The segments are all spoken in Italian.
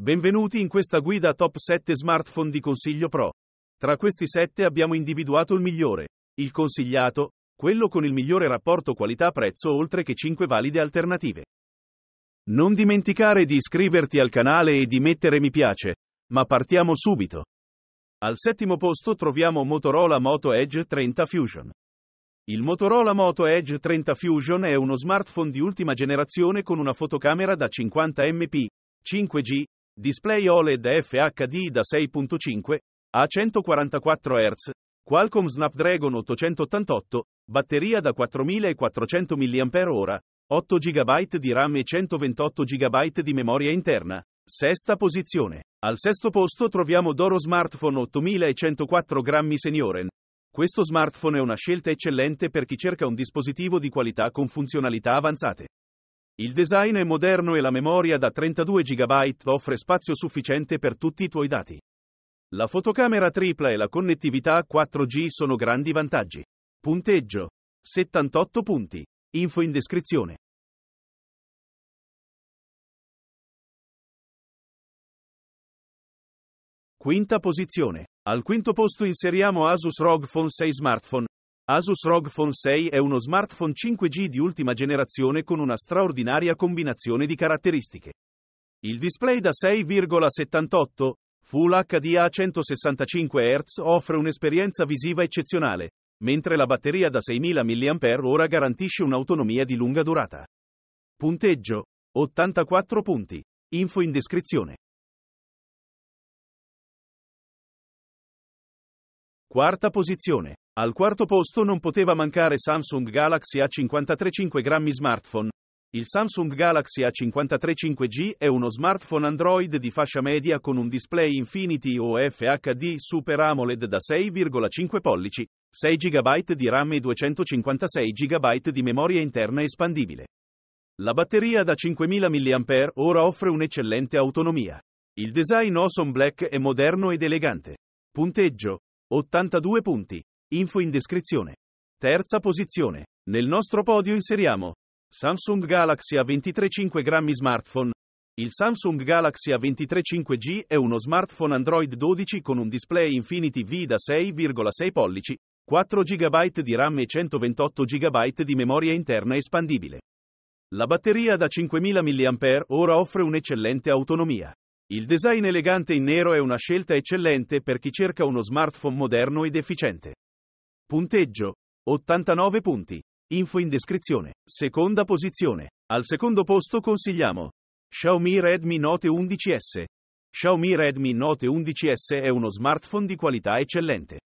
Benvenuti in questa guida top 7 smartphone di consiglio pro. Tra questi 7 abbiamo individuato il migliore, il consigliato, quello con il migliore rapporto qualità-prezzo oltre che 5 valide alternative. Non dimenticare di iscriverti al canale e di mettere mi piace, ma partiamo subito. Al settimo posto troviamo Motorola Moto Edge 30 Fusion. Il Motorola Moto Edge 30 Fusion è uno smartphone di ultima generazione con una fotocamera da 50 MP, 5G, Display OLED FHD da 6.5 a 144 Hz, Qualcomm Snapdragon 888, batteria da 4400 mAh, 8 GB di RAM e 128 GB di memoria interna. Sesta posizione. Al sesto posto troviamo Doro Smartphone 8104 grammi Senioren. Questo smartphone è una scelta eccellente per chi cerca un dispositivo di qualità con funzionalità avanzate. Il design è moderno e la memoria da 32 GB offre spazio sufficiente per tutti i tuoi dati. La fotocamera tripla e la connettività 4G sono grandi vantaggi. Punteggio 78 punti. Info in descrizione. Quinta posizione. Al quinto posto inseriamo Asus ROG Phone 6 Smartphone, Asus ROG Phone 6 è uno smartphone 5G di ultima generazione con una straordinaria combinazione di caratteristiche. Il display da 6,78 Full HD a 165 Hz offre un'esperienza visiva eccezionale, mentre la batteria da 6000 mAh garantisce un'autonomia di lunga durata. Punteggio 84 punti. Info in descrizione. Quarta posizione. Al quarto posto non poteva mancare Samsung Galaxy A53 5 grammi smartphone. Il Samsung Galaxy A53 5G è uno smartphone Android di fascia media con un display Infinity o FHD Super AMOLED da 6,5 pollici, 6 GB di RAM e 256 GB di memoria interna espandibile. La batteria da 5000 mAh ora offre un'eccellente autonomia. Il design Awesome Black è moderno ed elegante. Punteggio 82 punti. Info in descrizione. Terza posizione. Nel nostro podio inseriamo Samsung Galaxy A23 5 grammi smartphone. Il Samsung Galaxy A23 5G è uno smartphone Android 12 con un display Infinity V da 6,6 pollici, 4 GB di RAM e 128 GB di memoria interna espandibile. La batteria da 5000 mAh ora offre un'eccellente autonomia. Il design elegante in nero è una scelta eccellente per chi cerca uno smartphone moderno ed efficiente. Punteggio 89 punti. Info in descrizione. Seconda posizione. Al secondo posto consigliamo Xiaomi Redmi Note 11S. Xiaomi Redmi Note 11S è uno smartphone di qualità eccellente.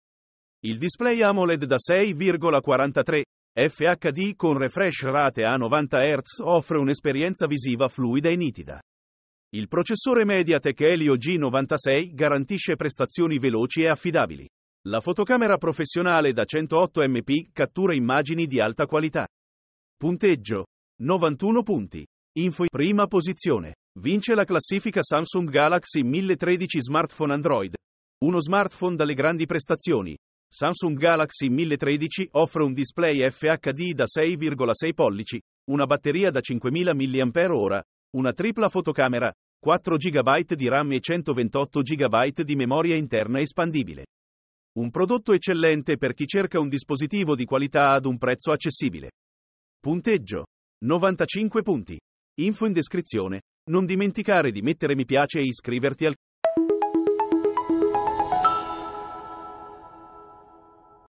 Il display AMOLED da 6,43 FHD con refresh rate a 90 Hz offre un'esperienza visiva fluida e nitida. Il processore Mediatek Helio G96 garantisce prestazioni veloci e affidabili. La fotocamera professionale da 108 MP cattura immagini di alta qualità. Punteggio 91 punti. Info prima posizione. Vince la classifica Samsung Galaxy 1013 smartphone Android. Uno smartphone dalle grandi prestazioni. Samsung Galaxy 1013 offre un display FHD da 6,6 pollici, una batteria da 5000 mAh, una tripla fotocamera, 4 GB di RAM e 128 GB di memoria interna espandibile. Un prodotto eccellente per chi cerca un dispositivo di qualità ad un prezzo accessibile. Punteggio 95 punti. Info in descrizione. Non dimenticare di mettere mi piace e iscriverti al